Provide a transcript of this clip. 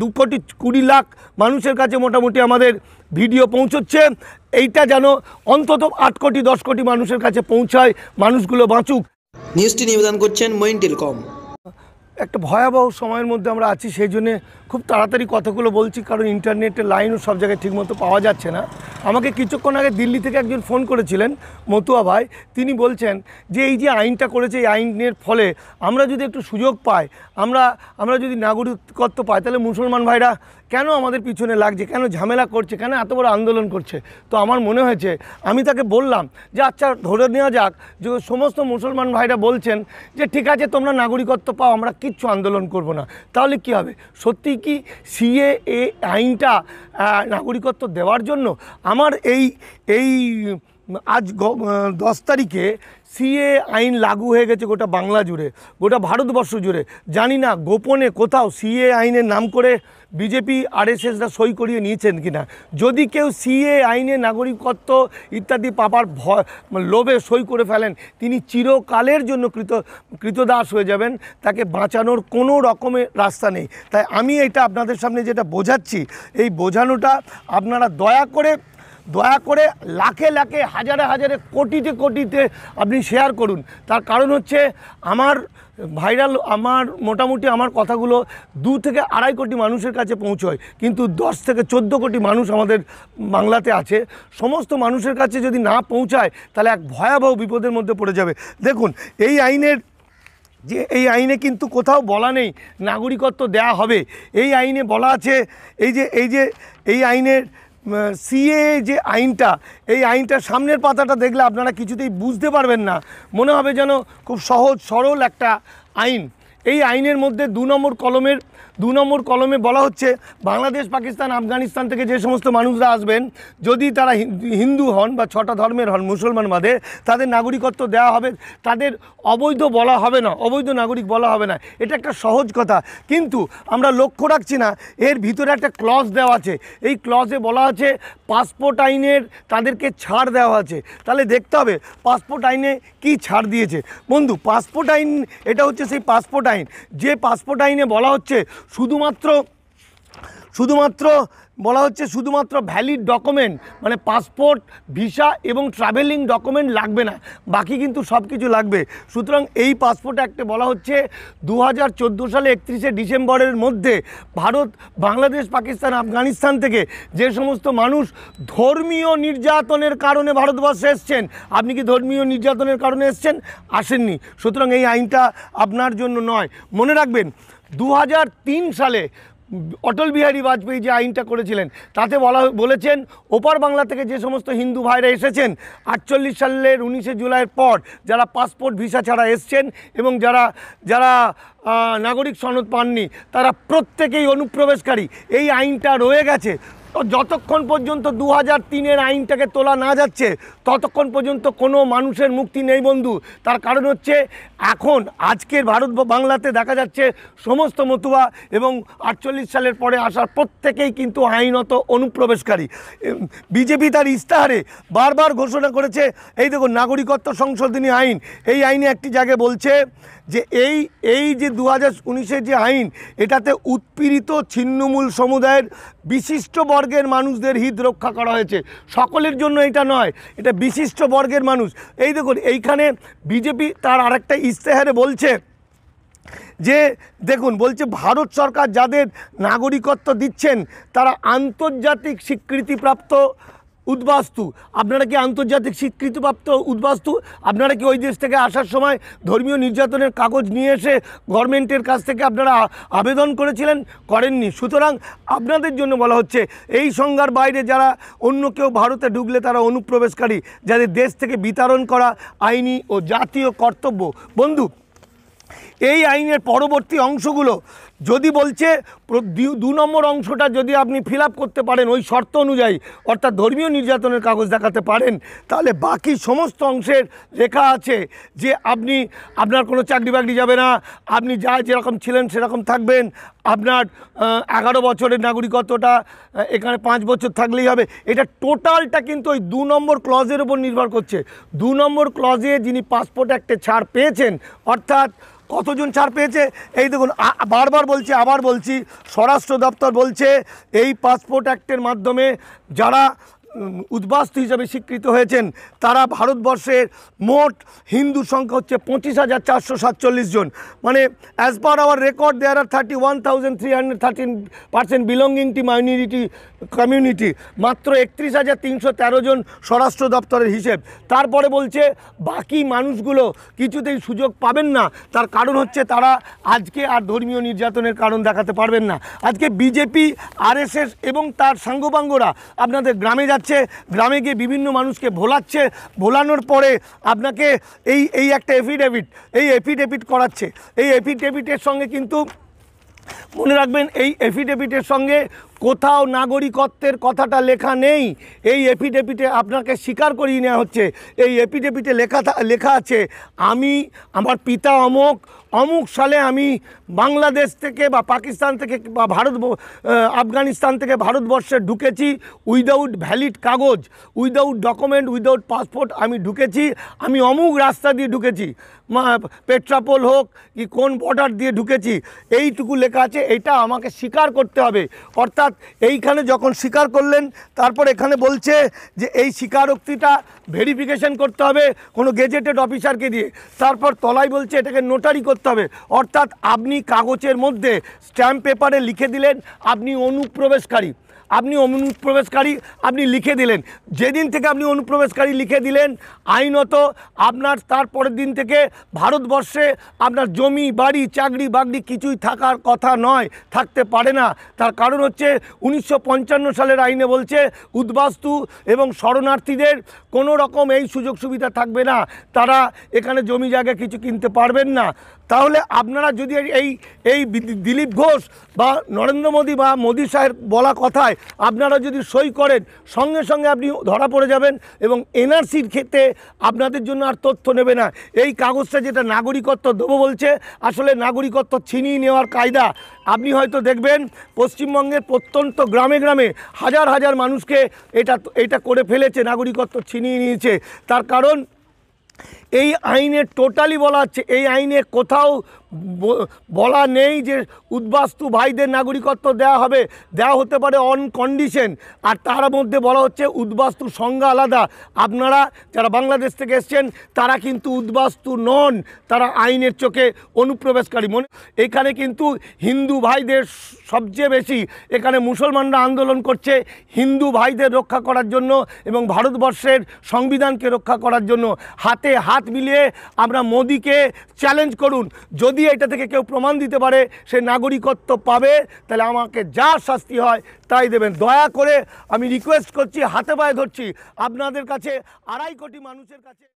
দু কোটি কুড়ি লাখ মানুষের কাছে মোটামুটি আমাদের ভিডিও পৌঁছচ্ছে এইটা যেন অন্তত আট কোটি দশ কোটি মানুষের কাছে পৌঁছায় মানুষগুলো বাঁচুক নিউজটি নিবেদন করছেন মইন টেলকম একটা ভয়াবহ সময়ের মধ্যে আমরা আছি সেই জন্যে খুব তাড়াতাড়ি কথাগুলো বলছি কারণ ইন্টারনেটের লাইনও সব জায়গায় ঠিকমতো পাওয়া যাচ্ছে না আমাকে কিছুক্ষণ আগে দিল্লি থেকে একজন ফোন করেছিলেন মতুয়া ভাই তিনি বলছেন যে এই যে আইনটা করেছে এই আইনের ফলে আমরা যদি একটু সুযোগ পাই আমরা আমরা যদি নাগরিকত্ব পাই তাহলে মুসলমান ভাইরা কেন আমাদের পিছনে লাগছে কেন ঝামেলা করছে কেন এত বড় আন্দোলন করছে তো আমার মনে হয়েছে আমি তাকে বললাম যে আচ্ছা ধরে নেওয়া যাক যে সমস্ত মুসলমান ভাইরা বলছেন যে ঠিক আছে তোমরা নাগরিকত্ব পাও আমরা কিচ্ছু আন্দোলন করব না তাহলে কি হবে সত্যি কি সিএ এ আইনটা নাগরিকত্ব দেওয়ার জন্য আমার এই এই আজ দশ তারিখে সিএ আইন লাগু হয়ে গেছে গোটা বাংলা জুড়ে গোটা ভারতবর্ষ জুড়ে জানি না গোপনে কোথাও সিএ আইনের নাম করে বিজেপি আরএসএসরা সই করিয়ে নিয়েছেন কিনা যদি কেউ সিএ আইনে নাগরিকত্ব ইত্যাদি পাবার ভয় লোভে সই করে ফেলেন তিনি চিরকালের জন্য কৃত কৃতদাস হয়ে যাবেন তাকে বাঁচানোর কোনো রকমের রাস্তা নেই তাই আমি এটা আপনাদের সামনে যেটা বোঝাচ্ছি এই বোঝানোটা আপনারা দয়া করে দয়া করে লাখে লাখে হাজারে হাজারে কোটিতে কোটিতে আপনি শেয়ার করুন তার কারণ হচ্ছে আমার ভাইরাল আমার মোটামুটি আমার কথাগুলো দু থেকে আড়াই কোটি মানুষের কাছে পৌঁছয় কিন্তু দশ থেকে চোদ্দো কোটি মানুষ আমাদের বাংলাতে আছে সমস্ত মানুষের কাছে যদি না পৌঁছায় তাহলে এক ভয়াবহ বিপদের মধ্যে পড়ে যাবে দেখুন এই আইনের যে এই আইনে কিন্তু কোথাও বলা নেই নাগরিকত্ব দেয়া হবে এই আইনে বলা আছে এই যে এই যে এই আইনের সিএ যে আইনটা এই আইনটার সামনের পাতাটা দেখলে আপনারা কিছুতেই বুঝতে পারবেন না মনে হবে যেন খুব সহজ সরল একটা আইন এই আইনের মধ্যে দু নম্বর কলমের দু নম্বর কলমে বলা হচ্ছে বাংলাদেশ পাকিস্তান আফগানিস্তান থেকে যে সমস্ত মানুষরা আসবেন যদি তারা হিন্দু হন বা ছটা ধর্মের হন মুসলমান বাদে তাদের নাগরিকত্ব দেওয়া হবে তাদের অবৈধ বলা হবে না অবৈধ নাগরিক বলা হবে না এটা একটা সহজ কথা কিন্তু আমরা লক্ষ্য রাখছি না এর ভিতরে একটা ক্লজ দেওয়া আছে এই ক্লজে বলা আছে পাসপোর্ট আইনের তাদেরকে ছাড় দেওয়া আছে তাহলে দেখতে হবে পাসপোর্ট আইনে কি ছাড় দিয়েছে বন্ধু পাসপোর্ট আইন এটা হচ্ছে সেই পাসপোর্ট আইন আইন যে পাসপোর্ট আইনে বলা হচ্ছে শুধুমাত্র শুধুমাত্র বলা হচ্ছে শুধুমাত্র ভ্যালিড ডকুমেন্ট মানে পাসপোর্ট ভিসা এবং ট্রাভেলিং ডকুমেন্ট লাগবে না বাকি কিন্তু সব কিছু লাগবে সুতরাং এই পাসপোর্ট অ্যাক্টে বলা হচ্ছে দু হাজার সালে একত্রিশে ডিসেম্বরের মধ্যে ভারত বাংলাদেশ পাকিস্তান আফগানিস্তান থেকে যে সমস্ত মানুষ ধর্মীয় নির্যাতনের কারণে ভারতবর্ষে এসছেন আপনি কি ধর্মীয় নির্যাতনের কারণে এসছেন আসেননি সুতরাং এই আইনটা আপনার জন্য নয় মনে রাখবেন দু সালে অটল বিহারী বাজপেয়ী যে আইনটা করেছিলেন তাতে বলা বলেছেন ওপার বাংলা থেকে যে সমস্ত হিন্দু ভাইরা এসেছেন আটচল্লিশ সালের উনিশে জুলাইয়ের পর যারা পাসপোর্ট ভিসা ছাড়া এসছেন এবং যারা যারা নাগরিক সনদ পাননি তারা প্রত্যেকেই অনুপ্রবেশকারী এই আইনটা রয়ে গেছে তো যতক্ষণ পর্যন্ত দু হাজার তিনের আইনটাকে তোলা না যাচ্ছে ততক্ষণ পর্যন্ত কোনো মানুষের মুক্তি নেই বন্ধু তার কারণ হচ্ছে এখন আজকের ভারত বাংলাতে দেখা যাচ্ছে সমস্ত মতুয়া এবং আটচল্লিশ সালের পরে আসার প্রত্যেকেই কিন্তু আইনত অনুপ্রবেশকারী বিজেপি তার ইস্তাহারে বারবার ঘোষণা করেছে এই দেখুন নাগরিকত্ব সংশোধনী আইন এই আইনে একটি জায়গায় বলছে যে এই এই যে দু হাজার যে আইন এটাতে উৎপীড়িত ছিন্নমূল সমুদায়ের বিশিষ্ট বর্গের মানুষদের হিত রক্ষা করা হয়েছে সকলের জন্য এটা নয় এটা বিশিষ্ট বর্গের মানুষ এই দেখুন এইখানে বিজেপি তার আরেকটা ইস্তেহারে বলছে যে দেখুন বলছে ভারত সরকার যাদের নাগরিকত্ব দিচ্ছেন তারা আন্তর্জাতিক স্বীকৃতিপ্রাপ্ত উদ্বাস্তু আপনারা কি আন্তর্জাতিক স্বীকৃতিপ্রাপ্ত উদ্বাস্তু আপনারা কি ওই দেশ থেকে আসার সময় ধর্মীয় নির্যাতনের কাগজ নিয়ে এসে গভর্নমেন্টের কাছ থেকে আপনারা আবেদন করেছিলেন করেননি সুতরাং আপনাদের জন্য বলা হচ্ছে এই সংজ্ঞার বাইরে যারা অন্য কেউ ভারতে ঢুকলে তারা অনুপ্রবেশকারী যাদের দেশ থেকে বিতরণ করা আইনি ও জাতীয় কর্তব্য বন্ধু এই আইনের পরবর্তী অংশগুলো যদি বলছে দু নম্বর অংশটা যদি আপনি ফিল করতে পারেন ওই শর্ত অনুযায়ী অর্থাৎ ধর্মীয় নির্যাতনের কাগজ দেখাতে পারেন তাহলে বাকি সমস্ত অংশের লেখা আছে যে আপনি আপনার কোনো চাকরি বাকরি যাবে না আপনি যা যেরকম ছিলেন সেরকম থাকবেন আপনার এগারো বছরের নাগরিকত্বটা এখানে পাঁচ বছর থাকলেই হবে এটা টোটালটা কিন্তু ওই দু নম্বর ক্লজের উপর নির্ভর করছে দু নম্বর ক্লজে যিনি পাসপোর্ট একটা ছাড় পেয়েছেন অর্থাৎ কতজন ছাড় পেয়েছে এই দেখুন বারবার বলছি আবার বলছি স্বরাষ্ট্র দপ্তর বলছে এই পাসপোর্ট অ্যাক্টের মাধ্যমে যারা উদ্বাস্তু হিসাবে স্বীকৃত হয়েছেন তারা ভারতবর্ষের মোট হিন্দু সংখ্যা হচ্ছে পঁচিশ হাজার চারশো সাতচল্লিশ জন মানে as per our record there are thirty one thousand three hundred thirteen percent belonging to minority community মাত্র একত্রিশ হাজার তিনশো তেরো জন স্বরাষ্ট্র দপ্তরের হিসেব তারপরে বলছে বাকি মানুষগুলো কিছুতেই সুযোগ পাবেন না তার কারণ হচ্ছে তারা আজকে আর ধর্মীয় নির্যাতনের কারণ দেখাতে পারবেন না আজকে বিজেপি আরএসএস এবং তার সাঙ্গপাঙ্গরা আপনাদের গ্রামে যাচ্ছে গ্রামে গিয়ে বিভিন্ন মানুষকে ভোলাচ্ছে ভোলানোর পরে আপনাকে এই এই একটা এফিডেভিট এই এফিডেভিট করাচ্ছে এই এফিডেভিটের সঙ্গে কিন্তু মনে রাখবেন এই এফিডেভিটের সঙ্গে কোথাও নাগরিকত্বের কথাটা লেখা নেই এই এফিডেভিটে আপনাকে স্বীকার করিয়ে নেওয়া হচ্ছে এই এফিডেভিটে লেখা লেখা আছে আমি আমার পিতা অমুক অমুক সালে আমি বাংলাদেশ থেকে বা পাকিস্তান থেকে বা ভারত আফগানিস্তান থেকে ভারতবর্ষে ঢুকেছি উইদাউট ভ্যালিড কাগজ উইদাউট ডকুমেন্ট উইদাউট পাসপোর্ট আমি ঢুকেছি আমি অমুক রাস্তা দিয়ে ঢুকেছি পেট্রাপোল হোক কি কোন বর্ডার দিয়ে ঢুকেছি এইটুকু লেখা আছে এটা আমাকে স্বীকার করতে হবে অর্থাৎ অর্থাৎ এইখানে যখন স্বীকার করলেন তারপর এখানে বলছে যে এই স্বীকারোক্তিটা ভেরিফিকেশন করতে হবে কোনো গেজেটেড অফিসারকে দিয়ে তারপর তলায় বলছে এটাকে নোটারি করতে হবে অর্থাৎ আপনি কাগজের মধ্যে স্ট্যাম্প পেপারে লিখে দিলেন আপনি অনুপ্রবেশকারী আপনি অনুপ্রবেশকারী আপনি লিখে দিলেন যেদিন থেকে আপনি অনুপ্রবেশকারী লিখে দিলেন আইনত আপনার তারপরের দিন থেকে ভারতবর্ষে আপনার জমি বাড়ি চাকরি বাকরি কিছুই থাকার কথা নয় থাকতে পারে না তার কারণ হচ্ছে উনিশশো সালের আইনে বলছে উদ্বাস্তু এবং শরণার্থীদের কোনো রকম এই সুযোগ সুবিধা থাকবে না তারা এখানে জমি জায়গা কিছু কিনতে পারবেন না তাহলে আপনারা যদি এই এই দিলীপ ঘোষ বা নরেন্দ্র মোদী বা মোদী সাহেব বলা কথায় আপনারা যদি সই করেন সঙ্গে সঙ্গে আপনি ধরা পড়ে যাবেন এবং এনআরসির ক্ষেত্রে আপনাদের জন্য আর তথ্য নেবে না এই কাগজটা যেটা নাগরিকত্ব দেবো বলছে আসলে নাগরিকত্ব ছিনিয়ে নেওয়ার কায়দা আপনি হয়তো দেখবেন পশ্চিমবঙ্গের প্রত্যন্ত গ্রামে গ্রামে হাজার হাজার মানুষকে এটা এটা করে ফেলেছে নাগরিকত্ব ছিনিয়ে নিয়েছে তার কারণ এই আইনে টোটালি বলা হচ্ছে এই আইনে কোথাও বলা নেই যে উদ্বাস্তু ভাইদের নাগরিকত্ব দেয়া হবে দেয়া হতে পারে অন কন্ডিশন আর তার মধ্যে বলা হচ্ছে উদ্বাস্তু সংজ্ঞা আলাদা আপনারা যারা বাংলাদেশ থেকে এসছেন তারা কিন্তু উদ্বাস্তু নন তারা আইনের চোখে অনুপ্রবেশকারী মনে এখানে কিন্তু হিন্দু ভাইদের সবচেয়ে বেশি এখানে মুসলমানরা আন্দোলন করছে হিন্দু ভাইদের রক্ষা করার জন্য এবং ভারতবর্ষের সংবিধানকে রক্ষা করার জন্য হাতে হাত মিলিয়ে আমরা মোদিকে চ্যালেঞ্জ করুন যদি যদি এটা থেকে কেউ প্রমাণ দিতে পারে সে নাগরিকত্ব পাবে তাহলে আমাকে যা শাস্তি হয় তাই দেবেন দয়া করে আমি রিকোয়েস্ট করছি হাতে পায়ে ধরছি আপনাদের কাছে আড়াই কোটি মানুষের কাছে